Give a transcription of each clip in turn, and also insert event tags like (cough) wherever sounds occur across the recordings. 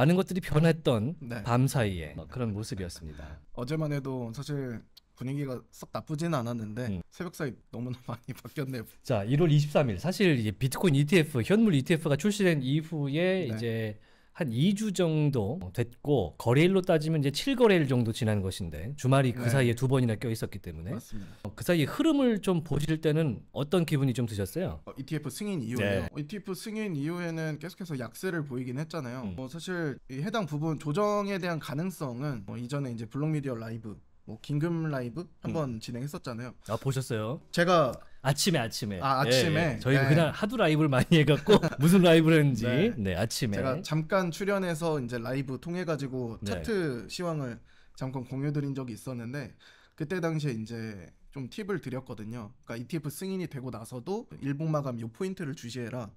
많은 것들이 변했던 네. 밤 사이에 네. 그런 모습이었습니다. 어제만 해도 사실 분위기가 썩 나쁘지는 않았는데 음. 새벽 사이 너무나 (laughs) 많이 바뀌었네요. 자, 1월 23일 사실 비트코인 ETF 현물 ETF가 출시된 이후에 네. 이제 한 2주 정도 됐고 거래일로 따지면 이제 7거래일 정도 지난 것인데 주말이 그 네. 사이에 두 번이나 껴 있었기 때문에 맞습니다. 어, 그 사이 에 흐름을 좀 보실 때는 어떤 기분이 좀 드셨어요? 어, ETF 승인 이후에요. 네. ETF 승인 이후에는 계속해서 약세를 보이긴 했잖아요. 음. 어, 사실 해당 부분 조정에 대한 가능성은 어, 이전에 이제 블록미디어 라이브 뭐 긴급 라이브 한번 음. 진행했었잖아요. 아 보셨어요? 제가 아침에 아침에. 아 아침에. 예, 예. 저희 네. 그날 하도 라이브를 많이 해갖고 (laughs) 무슨 라이브를 했는지. 네. 네. 아침에. 제가 잠깐 출연해서 이제 라이브 통해가지고 네. 차트 네. 시황을 잠깐 공유드린 적이 있었는데 그때 당시에 이제 좀 팁을 드렸거든요. 그러니까 ETF 승인이 되고 나서도 일봉 마감 요 포인트를 주시해라.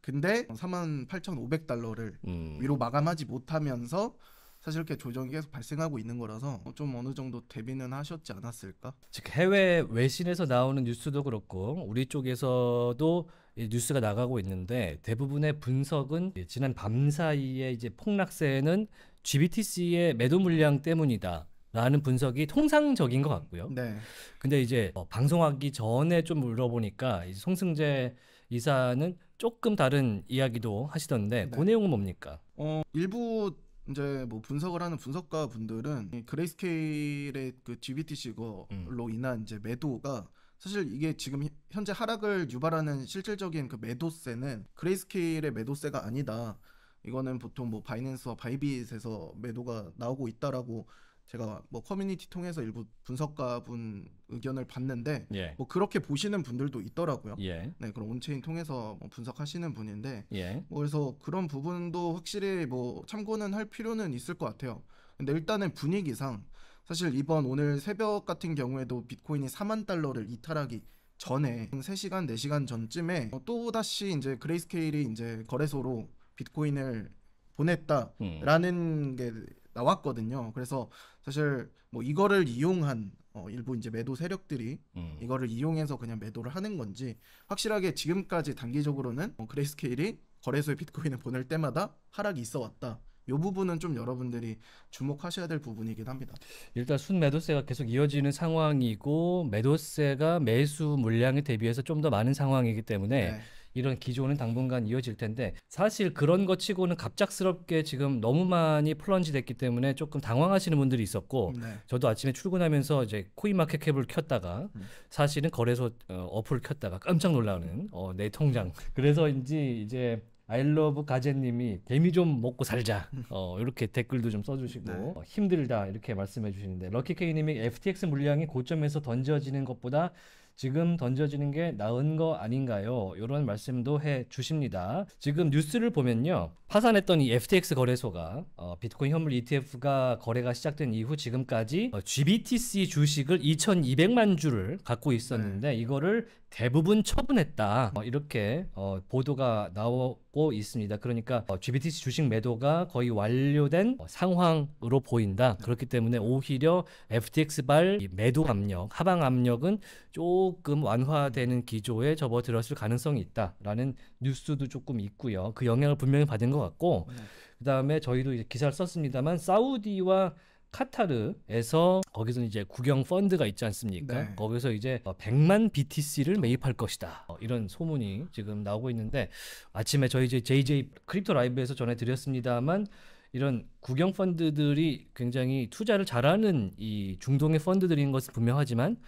근데 38,500달러를 음. 위로 마감하지 못하면서 사실 이렇게 조정이 계속 발생하고 있는 거라서 좀 어느 정도 대비는 하셨지 않았을까? 즉 해외 외신에서 나오는 뉴스도 그렇고 우리 쪽에서도 뉴스가 나가고 있는데 대부분의 분석은 지난 밤 사이에 이제 폭락세는 GBTC의 매도 물량 때문이다. 라는 분석이 통상적인 것 같고요. 네. 근데 이제 어, 방송하기 전에 좀 물어보니까 이제 송승재 이사는 조금 다른 이야기도 하시던데 네. 그 내용은 뭡니까? 어, 일부 이제 뭐 분석을 하는 분석가 분들은 그레이스케일의 그 GBTC 거로 음. 인한 이제 매도가 사실 이게 지금 현재 하락을 유발하는 실질적인 그 매도세는 그레이스케일의 매도세가 아니다. 이거는 보통 뭐 바이낸스와 바이빗에서 매도가 나오고 있다라고 제가 뭐 커뮤니티 통해서 일부 분석가분 의견을 봤는데 예. 뭐 그렇게 보시는 분들도 있더라고요. 예. 네, 그럼 온체인 통해서 뭐 분석하시는 분인데 예. 뭐 그래서 그런 부분도 확실히 뭐 참고는 할 필요는 있을 것 같아요. 근데 일단은 분위기상 사실 이번 오늘 새벽 같은 경우에도 비트코인이 4만 달러를 이탈하기 전에 3시간 4시간 전쯤에 어, 또 다시 이제 그레이스케일이 이제 거래소로 비트코인을 보냈다라는 음. 게 나왔거든요. 그래서 사실 뭐 이거를 이용한 어, 일부 이제 매도 세력들이 음. 이거를 이용해서 그냥 매도를 하는 건지 확실하게 지금까지 단기적으로는 어, 그레이스케일이 거래소에 비트코인을 보낼 때마다 하락이 있어 왔다. 이 부분은 좀 여러분들이 주목하셔야 될 부분이긴 합니다. 일단 순매도세가 계속 이어지는 상황이고 매도세가 매수 물량에 대비해서 좀 더 많은 상황이기 때문에 네. 이런 기조는 당분간 이어질 텐데 사실 그런 것 치고는 갑작스럽게 지금 너무 많이 플런지 됐기 때문에 조금 당황하시는 분들이 있었고 네. 저도 아침에 출근하면서 이제 코인마켓 캡을 켰다가 음. 사실은 거래소 어, 플을 켰다가 깜짝 놀라는 어, 내 통장 음. 그래서인지 이제 아일러브 가제님이 개미 좀 먹고 살자 음. 어, 이렇게 댓글도 좀 써주시고 네. 어, 힘들다 이렇게 말씀해 주시는데 럭키케이님이 FTX 물량이 고점에서 던져지는 것보다 지금 던져지는 게 나은 거 아닌가요? 이런 말씀도 해 주십니다. 지금 뉴스를 보면요. 파산했던 이 FTX 거래소가 어, 비트코인 현물 ETF가 거래가 시작된 이후 지금까지 어, GBTC 주식을 2,200만 주를 갖고 있었는데 네. 이거를 대부분 처분했다 어, 이렇게 어, 보도가 나오고 있습니다. 그러니까 어, GBTC 주식 매도가 거의 완료된 어, 상황으로 보인다. 그렇기 때문에 오히려 FTX발 매도 압력, 하방 압력은 조금 완화되는 기조에 접어들었을 가능성이 있다라는 뉴스도 조금 있고요. 그 영향을 분명히 받은 것 같고. 네. 그 다음에 저희도 이제 기사를 썼습니다만 사우디와 카타르에서 거기서 이제 국영 펀드가 있지 않습니까? 네. 거기서 이제 100만 어, BTC를 매입할 것이다. 어, 이런 소문이 지금 나오고 있는데 아침에 저희 이제 JJ 크립토 라이브에서 전해드렸습니다만 이런 국영 펀드들이 굉장히 투자를 잘하는 이 중동의 펀드들인 것은 분명하지만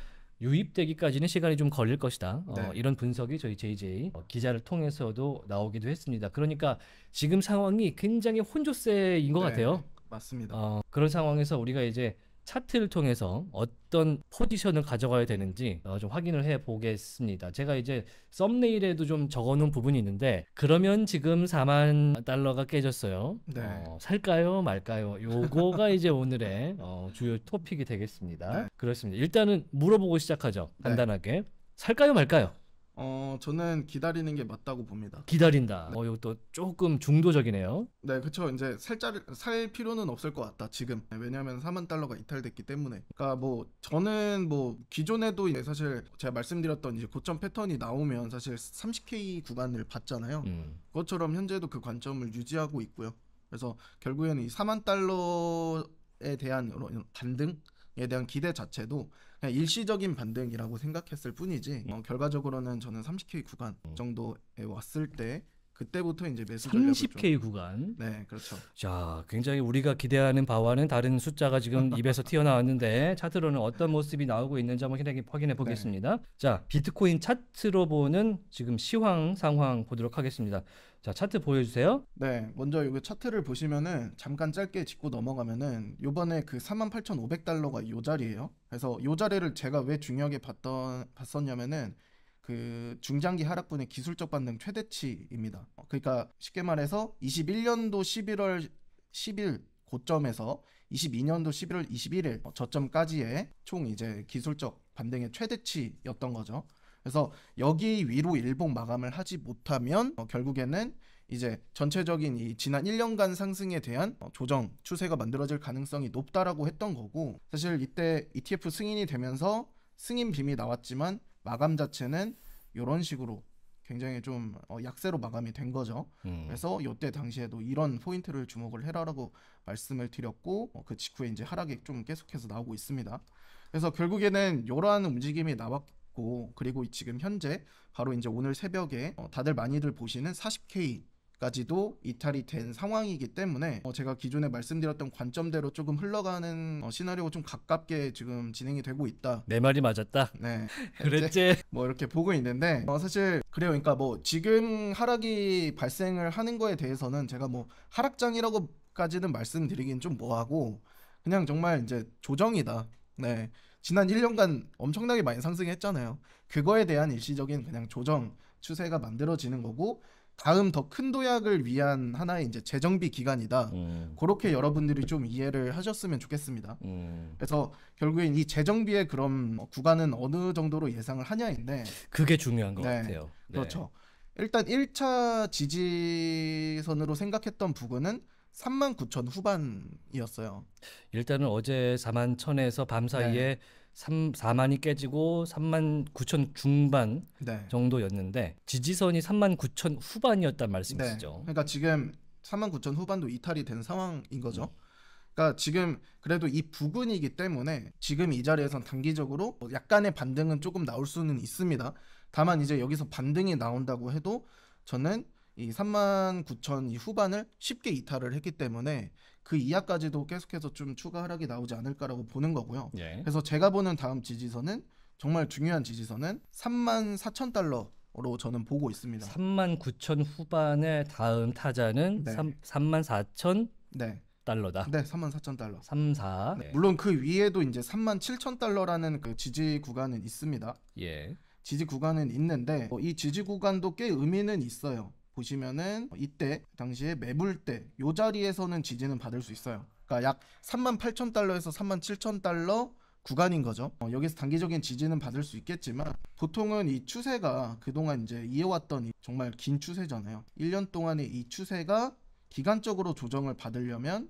유입되기까지는 시간이 좀 걸릴 것이다. 어, 네. 어, 이런 분석이 저희 JJ 어, 기자를 통해서도 나오기도 했습니다. 그러니까 지금 상황이 굉장히 혼조세인 것 네. 같아요. 맞습니다. 어, 그런 상황에서 우리가 이제 차트를 통해서 어떤 포지션을 가져가야 되는지 어, 좀 확인을 해 보겠습니다. 제가 이제 썸네일에도 좀 적어 놓은 부분이 있는데 그러면 지금 4만 달러가 깨졌어요. 네. 어, 살까요, 말까요? 요거가 (laughs) 이제 오늘의 어, 주요 토픽이 되겠습니다. 네. 그렇습니다. 일단은 물어보고 시작하죠. 네. 간단하게. 네. 살까요, 말까요? 어 저는 기다리는 게 맞다고 봅니다. 기다린다. 어 이것도 조금 중도적이네요. 네, 그렇죠. 이제 살짤 살 필요는 없을 것 같다 지금. 왜냐하면 4만 달러가 이탈됐기 때문에. 그러니까 뭐 저는 뭐 기존에도 이제 사실 제가 말씀드렸던 이제 고점 패턴이 나오면 사실 30K 구간을 봤잖아요. 음. 그것처럼 현재도 그 관점을 유지하고 있고요. 그래서 결국에는 이 4만 달러에 대한 반등에 대한 기대 자체도 그냥 일시적인 반등이라고 생각했을 뿐이지 음. 어, 결과적으로는 저는 30K 구간 음. 정도에 왔을 때 그때부터 이제 매수 전략을 30K 구간. 네, 그렇죠. 자, 굉장히 우리가 기대하는 바와는 다른 숫자가 지금 (laughs) 입에서 튀어나왔는데 차트로는 어떤 모습이 나오고 있는지 한번 확인해 보겠습니다. 네. 자, 비트코인 차트로 보는 지금 시황 상황 보도록 하겠습니다. 자 차트 보여주세요. 네, 먼저 이 차트를 보시면은 잠깐 짧게 짚고 넘어가면은 요번에 그 48,500달러가 이 자리예요. 그래서 이 자리를 제가 왜 중요하게 봤던 봤었냐면은 그 중장기 하락분의 기술적 반등 최대치입니다. 어, 그러니까 쉽게 말해서 21년도 11월 10일 고점에서 22년도 11월 21일 저점까지의 총 이제 기술적 반등의 최대치였던 거죠. 그래서 여기 위로 일봉 마감을 하지 못하면 어, 결국에는 이제 전체적인 이 지난 1년간 상승에 대한 어, 조정 추세가 만들어질 가능성이 높다라고 했던 거고 사실 이때 ETF 승인이 되면서 승인 빔이 나왔지만 마감 자체는 이런 식으로 굉장히 좀 어, 약세로 마감이 된 거죠. 음. 그래서 이때 당시에도 이런 포인트를 주목을 해라라고 말씀을 드렸고 어, 그 직후에 이제 하락이 좀 계속해서 나오고 있습니다. 그래서 결국에는 이러한 움직임이 나왔, 기 있고 그리고 지금 현재 바로 이제 오늘 새벽에 어, 다들 많이들 보시는 40K 까지도 이탈이 된 상황이기 때문에 어, 제가 기존에 말씀드렸던 관점대로 조금 흘러가는 어, 시나리오 가좀 가깝게 지금 진행이 되고 있다. 내 말이 맞았다. 네. (laughs) 그랬지. 뭐 이렇게 보고 있는데 사실 그래요. 그러니까 뭐 지금 하락이 발생을 하는 거에 대해서는 제가 뭐 하락장이라고까지는 말씀드리긴 좀 뭐하고 그냥 정말 이제 조정이다. 네. 지난 1년간 엄청나게 많이 상승했잖아요. 그거에 대한 일시적인 그냥 조정 추세가 만들어지는 거고 다음 더 큰 도약을 위한 하나의 이제 재정비 기간이다. 음. 그렇게 여러분들이 좀 이해를 하셨으면 좋겠습니다. 음. 그래서 결국엔 이 재정비의 그럼 구간은 어느 정도로 예상을 하냐인데 그게 중요한 것 네. 같아요. 네. 그렇죠. 일단 1차 지지선으로 생각했던 부분은 3만 9천 후반이었어요. 일단은 어제 4만 천에서 밤 사이에 네. 3, 4만이 깨지고 3만 9천 중반 네. 정도였는데 지지선이 3만 9천 후반이었단 네. 말씀이시죠. 네. 그러니까 지금 3만 9천 후반도 이탈이 된 상황인 거죠. 음. 그러니까 지금 그래도 이 부근이기 때문에 지금 이 자리에선 단기적으로 약간의 반등은 조금 나올 수는 있습니다. 다만 이제 여기서 반등이 나온다고 해도 저는 이 3만 9천 이 후반을 쉽게 이탈을 했기 때문에 그 이하까지도 계속해서 좀 추가 하락이 나오지 않을까라고 보는 거고요. 예. 그래서 제가 보는 다음 지지선은 정말 중요한 지지선은 3만 4천 달러 로 저는 보고 있습니다. 3만 9천 후반의 다음 타자는 네. 3, 3만 4천 네. 달러다. 네, 3만 4천 달러. 3, 4. 네. 물론 그 위에도 이제 3만 7천 달러라는 그 지지 구간은 있습니다. 예. 지지 구간은 있는데 이 지지 구간도 꽤 의미는 있어요. 보시면은 이때 당시에 매물 때요 자리에서는 지지는 받을 수 있어요. 그러니까 약 38,000달러에서 37,000달러 구간인 거죠. 어, 여기서 단기적인 지지는 받을 수 있겠지만 보통은 이 추세가 그동안 이제 이어왔던 정말 긴 추세잖아요. 1년 동안의 이 추세가 기간적으로 조정을 받으려면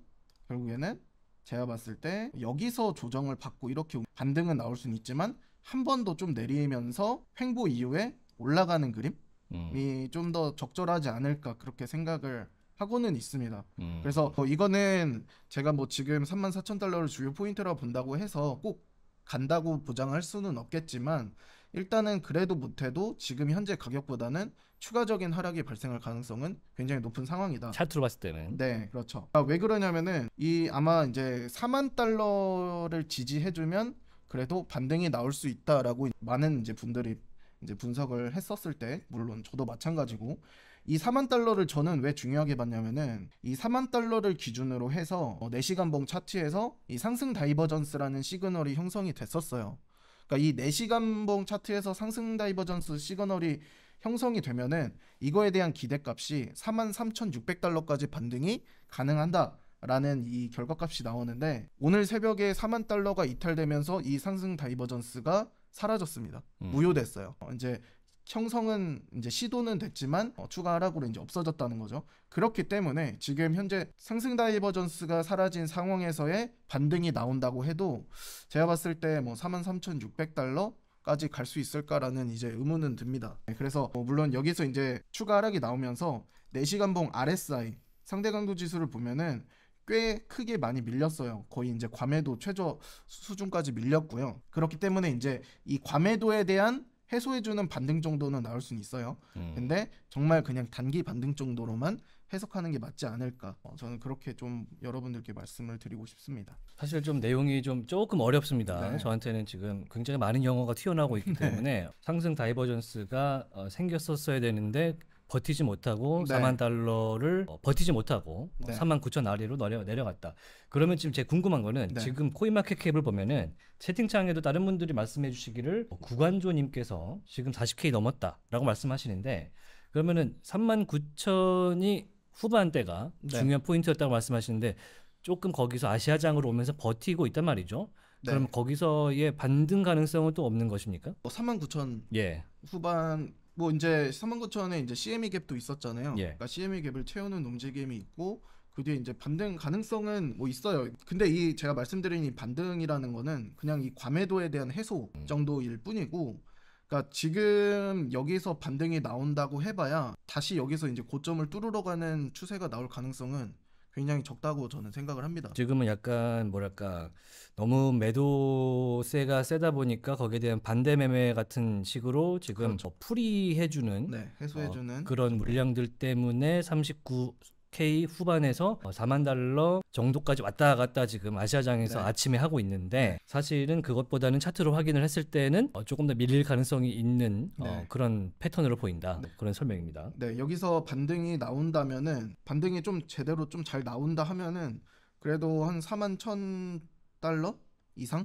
결국에는 제가 봤을 때 여기서 조정을 받고 이렇게 반등은 나올 수는 있지만 한 번 더 좀 내리면서 횡보 이후에 올라가는 그림 음. 좀더 적절하지 않을까 그렇게 생각을 하고는 있습니다. 음. 그래서 어, 이거는 제가 뭐 지금 3만 4천 달러를 주요 포인트라 고 본다고 해서 꼭 간다고 보장할 수는 없겠지만 일단은 그래도 못해도 지금 현재 가격보다는 추가적인 하락이 발생할 가능성은 굉장히 높은 상황이다. 차트로 봤을 때는. 네, 그렇죠. 아, 왜 그러냐면은 이 아마 이제 4만 달러를 지지해주면 그래도 반등이 나올 수 있다라고 많은 이제 분들이 이제 분석을 했었을 때 물론 저도 마찬가지고 이 4만 달러를 저는 왜 중요하게 봤냐면은 이 4만 달러를 기준으로 해서 4시간 어, 봉 차트에서 이 상승 다이버전스라는 시그널이 형성이 됐었어요. 그러니까 이 4시간 봉 차트에서 상승 다이버전스 시그널이 형성이 되면은 이거에 대한 기대값이 43,600달러까지 반등이 가능한다. 라는 이 결과값이 나오는데 오늘 새벽에 4만 달러가 이탈되면서 이 상승 다이버전스가 사라졌습니다. 음. 무효됐어요. 어, 이제 형성은 이제 시도는 됐지만 어, 추가 하락으로 이제 없어졌다는 거죠. 그렇기 때문에 지금 현재 상승 다이버전스가 사라진 상황에서의 반등이 나온다고 해도 제가 봤을 때뭐 43,600달러 까지 갈 수 있을까라는 이제 의문은 듭니다. 네, 그래서 어, 물론 여기서 이제 추가 하락이 나오면서 4시간봉 RSI 상대 강도 지수를 보면은 꽤 크게 많이 밀렸어요. 거의 이제 과매도 최저 수준까지 밀렸고요. 그렇기 때문에 이제 이 과매도에 대한 해소해주는 반등 정도는 나올 수는 있어요. 음. 근데 정말 그냥 단기 반등 정도로만 해석하는 게 맞지 않을까. 어, 저는 그렇게 좀 여러분들께 말씀을 드리고 싶습니다. 사실 좀 내용이 좀 조금 어렵습니다. 네. 저한테는 지금 굉장히 많은 영어가 튀어나오고 있기 네. 때문에 네. 상승 다이버전스가 어, 생겼었어야 되는데 버티지 못하고 네. 4만 달러를 어, 버티지 못하고 뭐 네. 4만 9천 아래로 내려, 내려갔다. 그러면 지금 제 궁금한 거는 네. 지금 코인마켓캡을 보면은 채팅창에도 다른 분들이 말씀해 주시기를 뭐 구관조님께서 지금 40K 넘었다라고 말씀하시는데 그러면은 3만 9천이 후반대가 네. 중요한 포인트였다고 말씀하시는데 조금 거기서 아시아장으로 오면서 버티고 있단 말이죠. 네. 그럼 거기서의 반등 가능성은 또 없는 것입니까? 어, 뭐 3만 9천 예. 후반 뭐 이제 39,000에 이제 CME 갭도 있었잖아요. 예. 그러니까 CME 갭을 채우는 움직임이 있고 그 뒤에 이제 반등 가능성은 뭐 있어요. 근데 이 제가 말씀드린 이 반등이라는 거는 그냥 이 과매도에 대한 해소 음. 정도일 뿐이고 그러니까 지금 여기서 반등이 나온다고 해봐야 다시 여기서 이제 고점을 뚫으러 가는 추세가 나올 가능성은 굉장히 적다고 저는 생각을 합니다. 지금은 약간 뭐랄까 너무 매도세가 세다 보니까 거기에 대한 반대 매매 같은 식으로 지금 그렇죠. 어, 풀이해주는 네, 해소해주는 어, 그런 물량들 때문에 39 K 후반에서 4만 어, 달러 정도까지 왔다 갔다 지금 아시아장에서 네. 아침에 하고 있는데 사실은 그것보다는 차트로 확인을 했을 때는 어, 조금 더 밀릴 가능성이 있는 어, 네. 어, 그런 패턴으로 보인다 네. 그런 설명입니다. 네 여기서 반등이 나온다면은 반등이 좀 제대로 좀 잘 나온다 하면은 그래도 한 4만 1천 달러 이상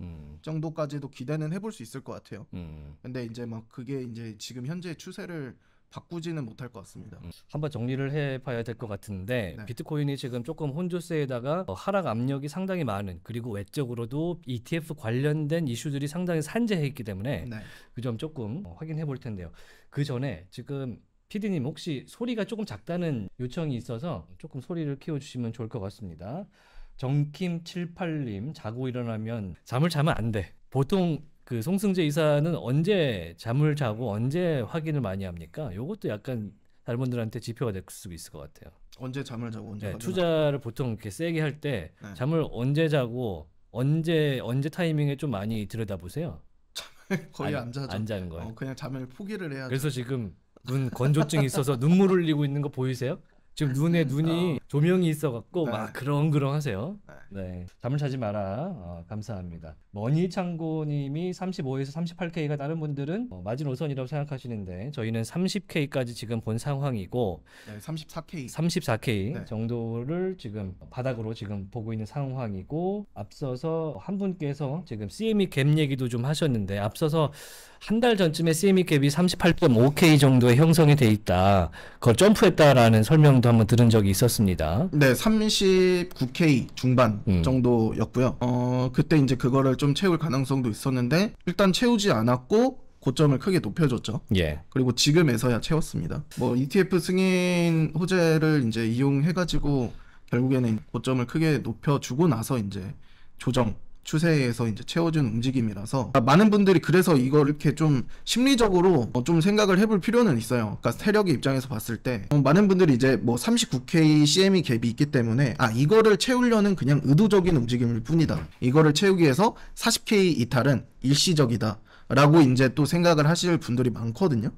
음. 정도까지도 기대는 해볼 수 있을 것 같아요. 음. 근데 이제 막 그게 이제 지금 현재 추세를 바꾸지는 못할 것 같습니다. 음. 한번 정리를 해봐야 될 것 같은데 네. 비트코인이 지금 조금 혼조세에다가 어, 하락 압력이 상당히 많은 그리고 외적으로도 ETF 관련된 이슈들이 상당히 산재해 있기 때문에 네. 그점 조금 어, 확인해 볼 텐데요. 그 전에 지금 피디님 혹시 소리가 조금 작다는 요청이 있어서 조금 소리를 키워주시면 좋을 것 같습니다. 정킴78님 자고 일어나면 잠을 자면 안 돼. 보통 그 송승재 이사는 언제 잠을 자고 언제 확인을 많이 합니까? 요것도 약간 다른 분들한테 지표가 될수도 있을 것 같아요. 언제 잠을 자고 언제 네, 투자를 보통 이렇게 세게 할때 네. 잠을 언제 자고 언제 언제 타이밍에 좀 많이 들여다보세요. (laughs) 거의 안, 안 자죠. 안 자는 거예요. 어, 그냥 잠을 포기를 해야 그래서 지금 눈 건조증이 있어서 눈물 흘리고 있는 거 보이세요? 지금 눈에 눈이 어. 조명이 있어갖고 네. 막 그렁그렁 하세요. 네. 네. 잠을 자지 마라. 어, 감사합니다. 머니창고님이 35에서 38K가 다른 분들은 어, 마지노선이라고 생각하시는데 저희는 30K까지 지금 본 상황이고 네, 34K 34K 네. 정도를 지금 바닥으로 지금 보고 있는 상황이고 앞서서 한 분께서 지금 CME 갭 얘기도 좀 하셨는데 앞서서 한 달 전쯤에 CME 갭이 38.5K 정도에 형성이 돼 있다. 그걸 점프했다라는 설명도 한번 들은 적이 있었습니다. 네, 39K 중반 음. 정도였고요. 어, 그때 이제 그거를 좀 채울 가능성도 있었는데 일단 채우지 않았고 고점을 크게 높여줬죠. 예. 그리고 지금에서야 채웠습니다. 뭐 ETF 승인 호재를 이제 이용해가지고 결국에는 고점을 크게 높여주고 나서 이제 조정 추세에서 이제 채워준 움직임이라서 많은 분들이 그래서 이걸 이렇게 좀 심리적으로 어, 좀 생각을 해볼 필요는 있어요. 그러니까 세력의 입장에서 봤을 때 어, 많은 분들이 이제 뭐 39K CME 갭이 있기 때문에 아 이거를 채우려는 그냥 의도적인 움직임일 뿐이다. 이거를 채우기 위해서 40K 이탈은 일시적이다. 라고 이제 또 생각을 하실 분들이 많거든요.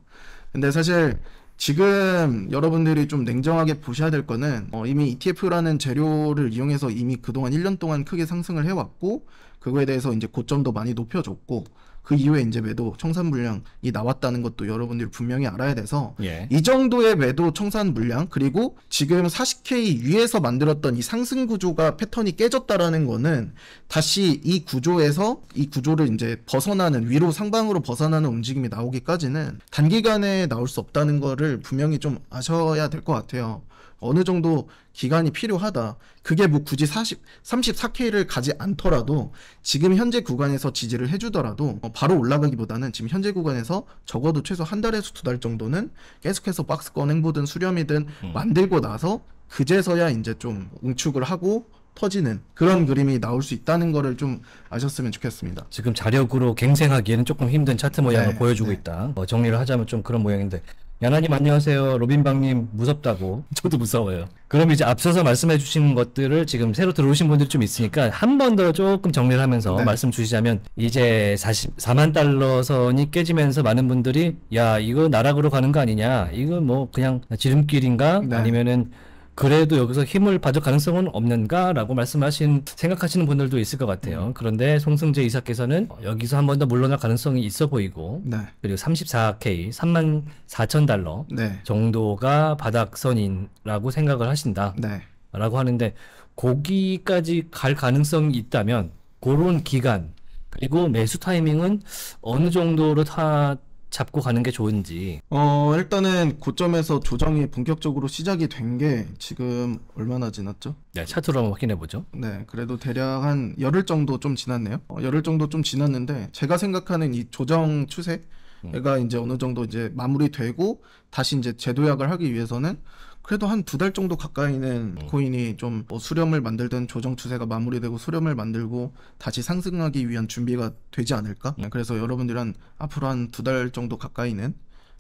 근데 사실 지금 여러분들이 좀 냉정하게 보셔야 될 거는 어, 이미 ETF라는 재료를 이용해서 이미 그동안 1년 동안 크게 상승을 해왔고 그거에 대해서 이제 고점도 많이 높여줬고 그 이후에 이제 매도 청산 물량이 나왔다는 것도 여러분들이 분명히 알아야 돼서 예. 이 정도의 매도 청산 물량 그리고 지금 40K 위에서 만들었던 이 상승 구조가 패턴이 깨졌다라는 거는 다시 이 구조에서 이 구조를 이제 벗어나는 위로 상방으로 벗어나는 움직임이 나오기까지는 단기간에 나올 수 없다는 거를 분명히 좀 아셔야 될 것 같아요. 어느 정도 기간이 필요하다. 그게 뭐 굳이 40, 34K를 가지 않더라도 지금 현재 구간에서 지지를 해주더라도 어, 바로 올라가기보다는 지금 현재 구간에서 적어도 최소 한 달에서 두 달 정도는 계속해서 박스권 행보든 수렴이든 음. 만들고 나서 그제서야 이제 좀 응축을 하고 터지는 그런 그림이 나올 수 있다는 거를 좀 아셨으면 좋겠습니다. 지금 자력으로 갱생하기에는 조금 힘든 차트 모양을 네, 보여주고 네. 있다. 어, 정리를 하자면 좀 그런 모양인데 야나님 안녕하세요. 로빈방님 무섭다고. 저도 무서워요. 그럼 이제 앞서서 말씀해 주신 것들을 지금 새로 들어오신 분들 좀 있으니까 한 번 더 조금 정리를 하면서 네. 말씀 주시자면 이제 44만 달러 선이 깨지면서 많은 분들이 야 이거 나락으로 가는 거 아니냐 이거 뭐 그냥 지름길인가 네. 아니면은 그래도 여기서 힘을 받을 가능성은 없는가라고 말씀하신 생각하시는 분들도 있을 것 같아요. 음. 그런데 송승재 이사께서는 여기서 한 번 더 물러날 가능성이 있어 보이고 네. 그리고 34K 3만 4천 달러 네. 정도가 바닥선이라고 생각을 하신다라고 네. 하는데 거기까지 갈 가능성이 있다면 그런 기간 그리고 매수 타이밍은 어느 정도로 타 잡고 가는 게 좋은지. 어, 일단은 고점에서 조정이 본격적으로 시작이 된 게 지금 얼마나 지났죠? 네, 차트로 한번 확인해 보죠. 네, 그래도 대략 한 열흘 정도 좀 지났네요. 어, 열흘 정도 좀 지났는데 제가 생각하는 이 조정 추세 얘가 음. 이제 어느 정도 이제 마무리되고 다시 이제 재도약을 하기 위해서는 그래도 한 두 달 정도 가까이는 음. 비코인이좀뭐 수렴을 만들던 조정 추세가 마무리되고 수렴을 만들고 다시 상승하기 위한 준비가 되지 않을까? 음. 그래서 여러분들은 앞으로 한 두 달 정도 가까이는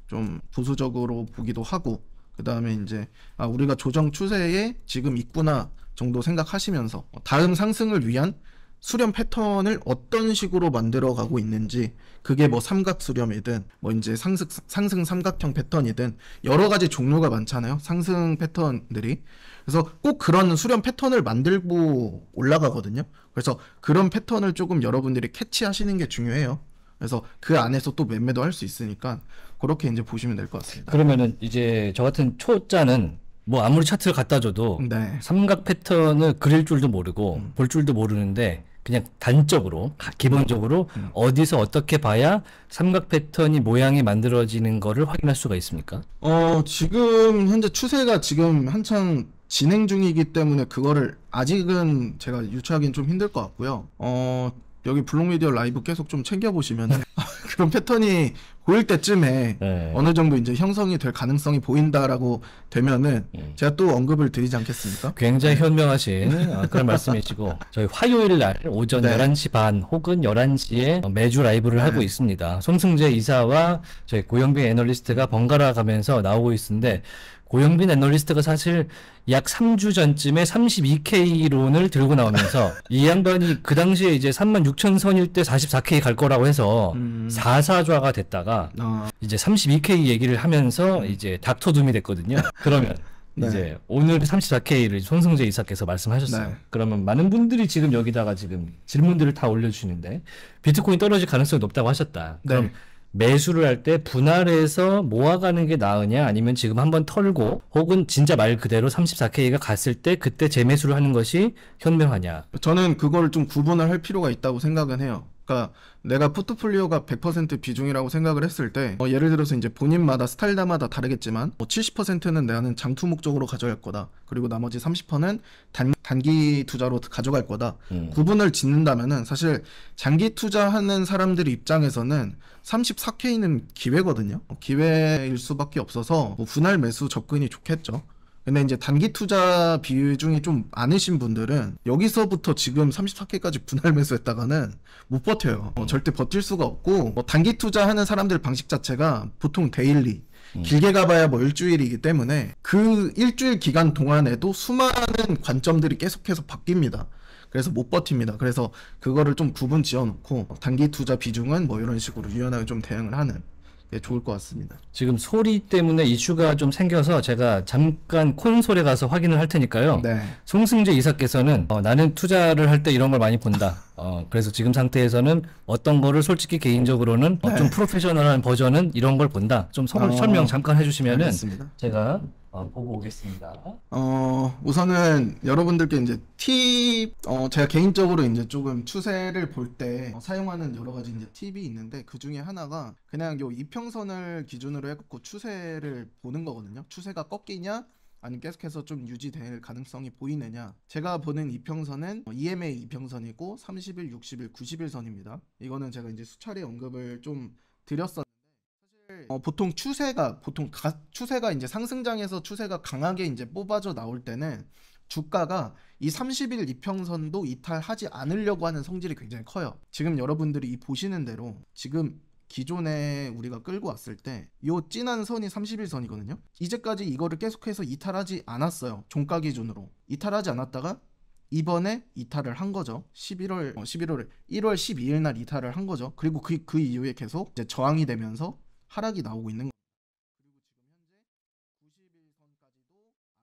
좀 보수적으로 보기도 하고 그 다음에 이제 아 우리가 조정 추세에 지금 있구나 정도 생각하시면서 다음 상승을 위한 수렴 패턴을 어떤 식으로 만들어 가고 있는지 그게 뭐 삼각 수렴이든 뭐 이제 상승 상승 삼각형 패턴이든 여러 가지 종류가 많잖아요. 상승 패턴들이. 그래서 꼭 그런 수렴 패턴을 만들고 올라가거든요. 그래서 그런 패턴을 조금 여러분들이 캐치하시는 게 중요해요. 그래서 그 안에서 또 매매도 할 수 있으니까 그렇게 이제 보시면 될 것 같습니다. 그러면은 이제 저 같은 초짜는 뭐 아무리 차트를 갖다 줘도 네. 삼각 패턴을 그릴 줄도 모르고 음. 볼 줄도 모르는데 그냥 단적으로 기본적으로 음, 음. 어디서 어떻게 봐야 삼각 패턴이 모양이 만들어지는 거를 확인할 수가 있습니까? 어 지금 현재 추세가 지금 한창 진행 중이기 때문에 그거를 아직은 제가 유추하기는 좀 힘들 것 같고요. 어 여기 블록미디어 라이브 계속 좀 챙겨보시면 (laughs) 그런 패턴이 보일 때쯤에 네. 어느 정도 이제 형성이 될 가능성이 보인다라고 되면은 음. 제가 또 언급을 드리지 않겠습니까? 굉장히 네. 현명하신 어, (laughs) 그런 말씀이시고 저희 화요일 날 오전 네. 11시 반 혹은 11시에 매주 라이브를 네. 하고 있습니다. 손승재 이사와 저희 고영빈 애널리스트가 번갈아 가면서 나오고 있는데 고영빈 애널리스트가 사실 약 3주 전쯤에 32K론을 들고 나오면서 (laughs) 이 양반이 그 당시에 이제 3만 6천 선일 때 44K 갈 거라고 해서 음. 4사좌가 됐다가 어. 이제 32K 얘기를 하면서 음. 이제 닥터둠이 됐거든요. 그러면 (laughs) 네. 이제 오늘 34K를 손승재 이사께서 말씀하셨어요. 네. 그러면 많은 분들이 지금 여기다가 지금 질문들을 다 올려주시는데 비트코인 떨어질 가능성이 높다고 하셨다. 그럼 네. 매수를 할 때 분할해서 모아가는 게 나으냐 아니면 지금 한번 털고 혹은 진짜 말 그대로 34K가 갔을 때 그때 재매수를 하는 것이 현명하냐 저는 그걸 좀 구분을 할 필요가 있다고 생각은 해요 그러니까 내가 포트폴리오가 100% 비중이라고 생각을 했을 때 어, 예를 들어서 이제 본인마다 스타일다마다 다르겠지만 뭐 70%는 나는 장투 목적으로 가져갈 거다 그리고 나머지 30%는 단 단기 투자로 가져갈 거다. 음. 구분을 짓는다면은 사실 장기 투자하는 사람들 입장에서는 34K는 기회거든요. 뭐 기회일 수밖에 없어서 뭐 분할 매수 접근이 좋겠죠. 근데 이제 단기 투자 비중이 좀 많으신 분들은 여기서부터 지금 34K까지 분할 매수했다가는 못 버텨요. 어, 절대 버틸 수가 없고 뭐 단기 투자하는 사람들 방식 자체가 보통 데일리 음. 길게 가봐야 뭐 일주일이기 때문에 그 일주일 기간 동안에도 수많은 관점들이 계속해서 바뀝니다. 그래서 못 버팁니다. 그래서 그거를 좀 구분 지어 놓고 단기 투자 비중은 뭐 이런 식으로 유연하게 좀 대응을 하는 네, 좋을 것 같습니다. 지금 소리 때문에 이슈가 좀 생겨서 제가 잠깐 콘솔에 가서 확인을 할 테니까요. 네. 송승재 이사께서는 어, 나는 투자를 할 때 이런 걸 많이 본다. 어, 그래서 지금 상태에서는 어떤 거를 솔직히 개인적으로는 어, 네. 좀 프로페셔널한 버전은 이런 걸 본다. 좀 서, 어, 설명 잠깐 해주시면은 알겠습니다. 제가 어, 보고 오겠습니다. 어, 우선은 여러분들께 이제 팁, 어, 제가 개인적으로 이제 조금 추세를 볼때 어, 사용하는 여러 가지 이제 팁이 있는데 그 중에 하나가 그냥 요 이평선을 기준으로 해갖고 추세를 보는 거거든요. 추세가 꺾이냐, 아니 계속해서 좀 유지될 가능성이 보이느냐 제가 보는 이평선은 어, EMA 이평선이고 30일, 60일, 90일 선입니다 이거는 제가 이제 수차례 언급을 좀 드렸었는데 어, 보통 추세가 보통 가, 추세가 이제 상승장에서 추세가 강하게 이제 뽑아져 나올 때는 주가가 이 30일 이평선도 이탈하지 않으려고 하는 성질이 굉장히 커요. 지금 여러분들이 이 보시는 대로 지금 기존에 우리가 끌고 왔을 때이 진한 선이 3 0일선이거든요 이제까지 이거를 계속해서 이탈하지 않았어요. 종가 기준으로. 이탈하지 않았다가 이번에 이탈을 한 거죠. 11월 어, 1 1월 1월 12일 날 이탈을 한 거죠. 그리고 그, 그 이후에 계속 저항이 되면서 하락이 나오고 있는 겁니다. 그리고 지금 현재 9 0일선까지도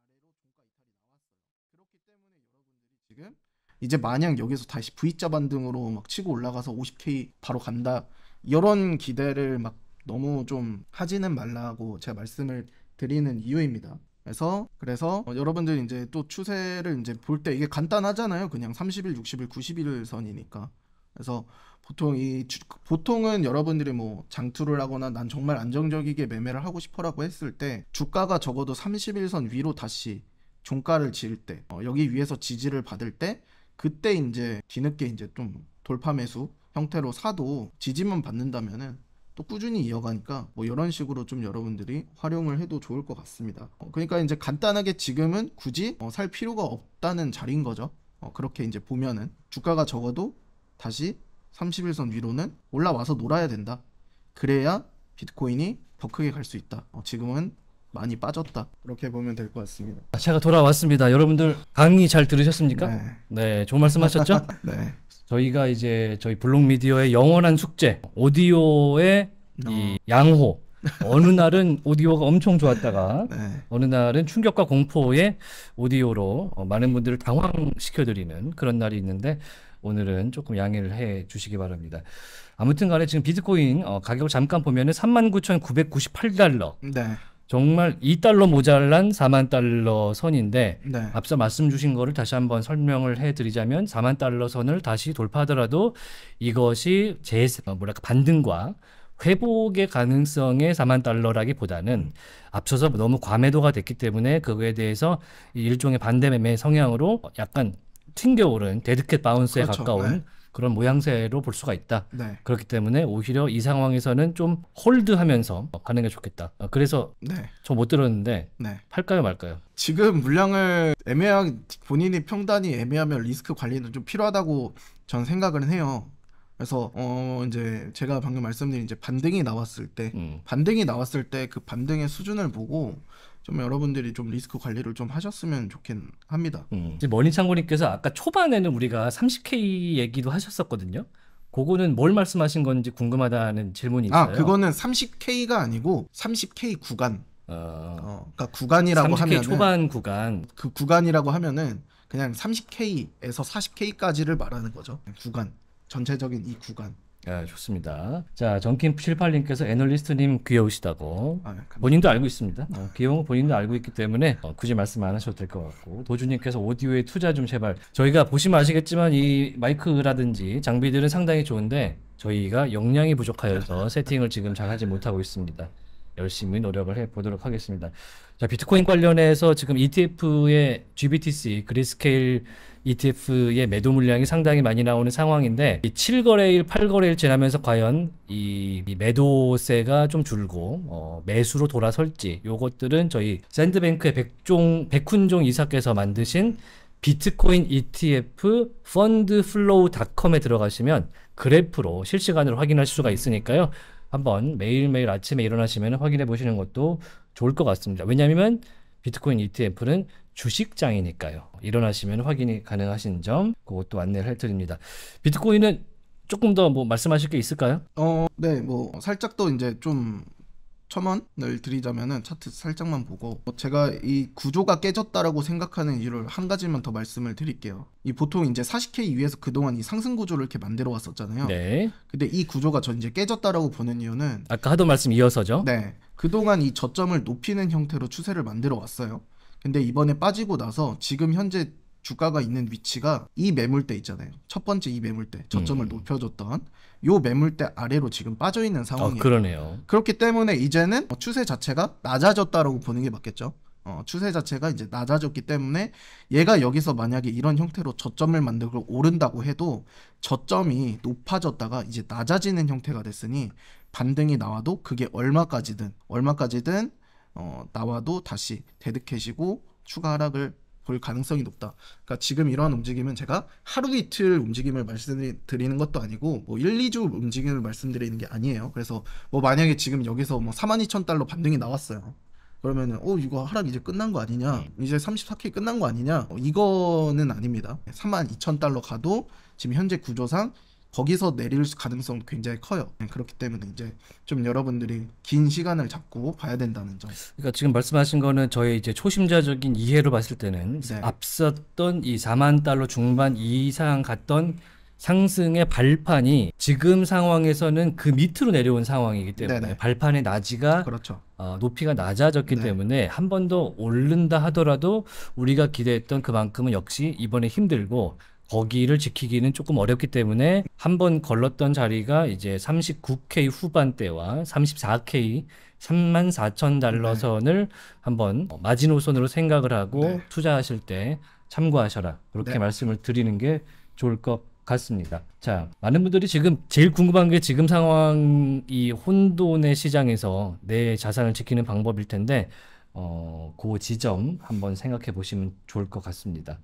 아래로 종가 이탈이 나왔어요. 그렇기 때문에 여러분들이 지금 이제 만약 여기서 다시 V자 반등으로 막 치고 올라가서 50K 바로 간다 이런 기대를 막 너무 좀 하지는 말라고 제가 말씀을 드리는 이유입니다. 그래서 그래서 어, 여러분들 이제 또 추세를 이제 볼 때 이게 간단하잖아요. 그냥 30일, 60일, 90일 선이니까. 그래서 보통 이 보통은 여러분들이 뭐 장투를 하거나 난 정말 안정적이게 매매를 하고 싶어라고 했을 때 주가가 적어도 31선 위로 다시 종가를 지을 때 어, 여기 위에서 지지를 받을 때 그때 이제 뒤늦게 이제 좀 돌파 매수 형태로 사도 지지만 받는다면은 또 꾸준히 이어가니까 뭐 이런 식으로 좀 여러분들이 활용을 해도 좋을 것 같습니다. 어, 그러니까 이제 간단하게 지금은 굳이 어, 살 필요가 없다는 자리인 거죠. 어, 그렇게 이제 보면은 주가가 적어도 다시 31선 위로는 올라와서 놀아야 된다. 그래야 비트코인이 더 크게 갈 수 있다. 어, 지금은 많이 빠졌다. 이렇게 보면 될 것 같습니다. 아, 제가 돌아왔습니다. 여러분들 강의 잘 들으셨습니까? 네. 네 좋은 말씀 하셨죠? (laughs) 네. 저희가 이제 저희 블록 미디어의 영원한 숙제 오디오의 이 어. 양호 어느 날은 (laughs) 오디오가 엄청 좋았다가 네. 어느 날은 충격과 공포의 오디오로 어, 많은 분들을 당황시켜드리는 그런 날이 있는데 오늘은 조금 양해를 해 주시기 바랍니다. 아무튼 간에 지금 비트코인 어, 가격을 잠깐 보면은 39,998달러. 네. 정말 2달러 모자란 4만 달러 선인데 네. 앞서 말씀 주신 거를 다시 한번 설명을 해드리자면 4만 달러 선을 다시 돌파하더라도 이것이 제 어, 뭐랄까 반등과 회복의 가능성의 4만 달러라기보다는 앞서서 너무 과매도가 됐기 때문에 그거에 대해서 일종의 반대 매매 성향으로 약간 튕겨오른 데드캣 바운스에 그렇죠. 가까운 네. 그런 모양새로 볼 수가 있다. 네. 그렇기 때문에 오히려 이 상황에서는 좀 홀드하면서 가는 게 좋겠다. 어, 그래서 네. 저못 들었는데 네. 팔까요 말까요? 지금 물량을 애매한 본인이 평단이 애매하면 리스크 관리는 좀 필요하다고 저는 생각을 해요. 그래서 어 이제 제가 방금 말씀드린 이제 반등이 나왔을 때 음. 반등이 나왔을 때 그 반등의 수준을 보고 좀 여러분들이 좀 리스크 관리를 좀 하셨으면 좋긴 합니다. 음. 머니창고님께서 아까 초반에는 우리가 30K 얘기도 하셨었거든요. 그거는 뭘 말씀하신 건지 궁금하다는 질문이 아, 있어요. 아, 그거는 30K가 아니고 30K 구간. 어, 어 그러니까 구간이라고 하면 초반 구간. 그 구간이라고 하면은 그냥 30K에서 40K까지를 말하는 거죠. 구간. 전체적인 이 구간. 아, 좋습니다. 자, 정킴78님께서 애널리스트님 귀여우시다고. 아, 네, 본인도 알고 있습니다. 어, 귀여운 거 본인도 알고 있기 때문에 어, 굳이 말씀 안 하셔도 될 것 같고. 도주님께서 오디오에 투자 좀 제발. 저희가 보시면 아시겠지만 이 마이크라든지 장비들은 상당히 좋은데 저희가 역량이 부족하여서 (laughs) 세팅을 지금 잘 하지 못하고 있습니다. 열심히 노력을 해 보도록 하겠습니다. 자, 비트코인 관련해서 지금 ETF의 GBTC 그리스케일 ETF의 매도 물량이 상당히 많이 나오는 상황인데 이 7거래일, 8거래일 지나면서 과연 이, 이 매도세가 좀 줄고 어, 매수로 돌아설지 요것들은 저희 샌드뱅크의 백종 백훈종 이사께서 만드신 비트코인 ETF 펀드플로우닷컴에 들어가시면 그래프로 실시간으로 확인할 수가 있으니까요. 한번 매일매일 아침에 일어나시면 확인해 보시는 것도 좋을 것 같습니다. 왜냐하면 비트코인 ETF는 주식장이니까요. 일어나시면 확인이 가능하신 점 그것도 안내를 해드립니다. 비트코인은 조금 더 뭐 말씀하실 게 있을까요? 어, 네, 뭐 살짝 더 이제 좀 첨언을 드리자면은 차트 살짝만 보고 뭐 제가 이 구조가 깨졌다라고 생각하는 이유를 한 가지만 더 말씀을 드릴게요. 이 보통 이제 40K 위에서 그동안 이 상승 구조를 이렇게 만들어 왔었잖아요. 네. 근데 이 구조가 전 이제 깨졌다라고 보는 이유는 아까 하던 말씀 이어서죠. 네. 그동안 이 저점을 높이는 형태로 추세를 만들어 왔어요. 근데 이번에 빠지고 나서 지금 현재 주가가 있는 위치가 이 매물대 있잖아요. 첫 번째 이 매물대 저점을 음. 높여줬던 요 매물대 아래로 지금 빠져 있는 아, 상황이에요. 어, 그러네요. 그렇기 때문에 이제는 어, 추세 자체가 낮아졌다라고 보는 게 맞겠죠. 어, 추세 자체가 이제 낮아졌기 때문에 얘가 여기서 만약에 이런 형태로 저점을 만들고 오른다고 해도 저점이 높아졌다가 이제 낮아지는 형태가 됐으니 반등이 나와도 그게 얼마까지든 얼마까지든 어, 나와도 다시 데드캣이고 추가 하락을 볼 가능성이 높다. 그러니까 지금 이러한 움직임은 제가 하루 이틀 움직임을 말씀드리는 것도 아니고 뭐 1, 2주 움직임을 말씀드리는 게 아니에요. 그래서 뭐 만약에 지금 여기서 뭐4 2 0달러 반등이 나왔어요. 그러면은 어 이거 하락 이제 끝난 거 아니냐 네. 이제 34K 끝난 거 아니냐 어, 이거는 아닙니다 3 2 0달러 가도 지금 현재 구조상 거기서 내릴 가능성 굉장히 커요. 네, 그렇기 때문에 이제 좀 여러분들이 긴 시간을 잡고 봐야 된다는 점. 그러니까 지금 말씀하신 거는 저의 이제 초심자적인 이해로 봤을 때는 네. 앞섰던 이 4만 달러 중반 이상 갔던 상승의 발판이 지금 상황에서는 그 밑으로 내려온 상황이기 때문에 네네. 발판의 낮이가 그렇죠. 어, 높이가 낮아졌기 네. 때문에 한 번 더 오른다 하더라도 우리가 기대했던 그만큼은 역시 이번에 힘들고 거기를 지키기는 조금 어렵기 때문에 한 번 걸렀던 자리가 이제 39K 후반대와 34K 3만 4천 달러 선을 한번 마지노선으로 생각을 하고 네. 투자하실 때 참고하셔라 그렇게 네. 말씀을 드리는 게 좋을 것 같습니다. 자, 많은 분들이 지금 제일 궁금한 게 지금 상황 이 혼돈의 시장에서 내 자산을 지키는 방법일 텐데 어, 그 지점 한번 생각해 보시면 좋을 것 같습니다.